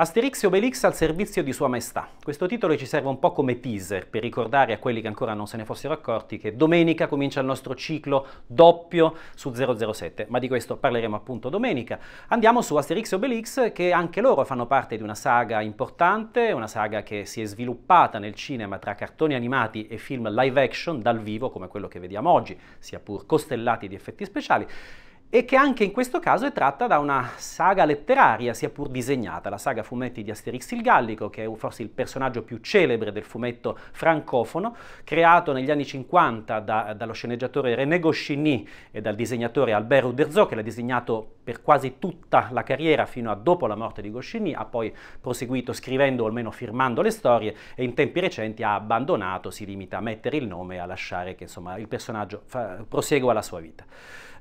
Asterix e Obelix al servizio di Sua Maestà. Questo titolo ci serve un po' come teaser per ricordare a quelli che ancora non se ne fossero accorti che domenica comincia il nostro ciclo doppio su 007, ma di questo parleremo appunto domenica. Andiamo su Asterix e Obelix che anche loro fanno parte di una saga importante, una saga che si è sviluppata nel cinema tra cartoni animati e film live action dal vivo come quello che vediamo oggi, sia pur costellati di effetti speciali e che anche in questo caso è tratta da una saga letteraria, sia pur disegnata, la saga fumetti di Asterix il Gallico, che è forse il personaggio più celebre del fumetto francofono, creato negli anni 50 da, dallo sceneggiatore René Goscinny e dal disegnatore Albert Uderzo, che l'ha disegnato per quasi tutta la carriera fino a dopo la morte di Goscinny, ha poi proseguito scrivendo o almeno firmando le storie e in tempi recenti ha abbandonato, si limita a mettere il nome e a lasciare che insomma, il personaggio fa, prosegua la sua vita.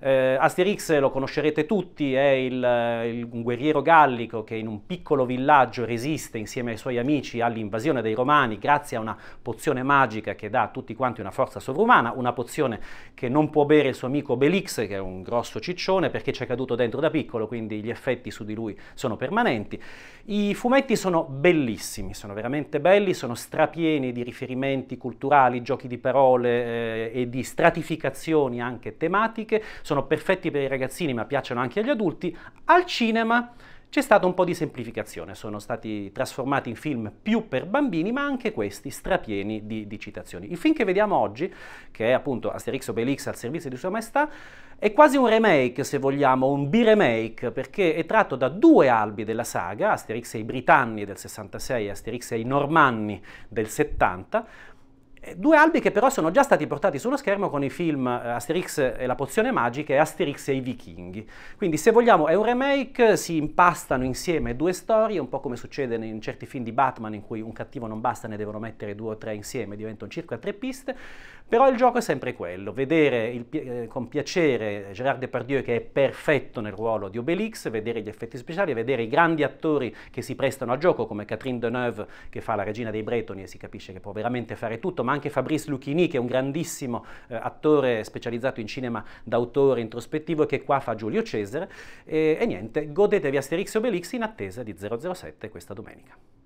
Eh, Asterix Felix lo conoscerete tutti, è il, il, un guerriero gallico che in un piccolo villaggio resiste insieme ai suoi amici all'invasione dei romani grazie a una pozione magica che dà a tutti quanti una forza sovrumana, una pozione che non può bere il suo amico Belix, che è un grosso ciccione, perché ci è caduto dentro da piccolo, quindi gli effetti su di lui sono permanenti. I fumetti sono bellissimi, sono veramente belli, sono strapieni di riferimenti culturali, giochi di parole eh, e di stratificazioni anche tematiche, sono perfetti per ragazzini ma piacciono anche agli adulti, al cinema c'è stata un po' di semplificazione, sono stati trasformati in film più per bambini, ma anche questi strapieni di, di citazioni. Il film che vediamo oggi, che è appunto Asterix Obelix al servizio di Sua Maestà, è quasi un remake, se vogliamo, un b-remake, perché è tratto da due albi della saga, Asterix e i Britanni del 66 e Asterix e i Normanni del 70, eh, due albi che però sono già stati portati sullo schermo con i film eh, Asterix e la pozione magica e Asterix e i vichinghi. Quindi se vogliamo è un remake, si impastano insieme due storie, un po' come succede in certi film di Batman in cui un cattivo non basta, ne devono mettere due o tre insieme, diventano circa tre piste, però il gioco è sempre quello, vedere il, eh, con piacere Gerard Depardieu che è perfetto nel ruolo di Obelix, vedere gli effetti speciali, vedere i grandi attori che si prestano al gioco come Catherine Deneuve che fa la regina dei Bretoni e si capisce che può veramente fare tutto, ma anche Fabrice Lucchini, che è un grandissimo eh, attore specializzato in cinema d'autore introspettivo, che qua fa Giulio Cesare. E, e niente, godetevi Asterix Obelix in attesa di 007 questa domenica.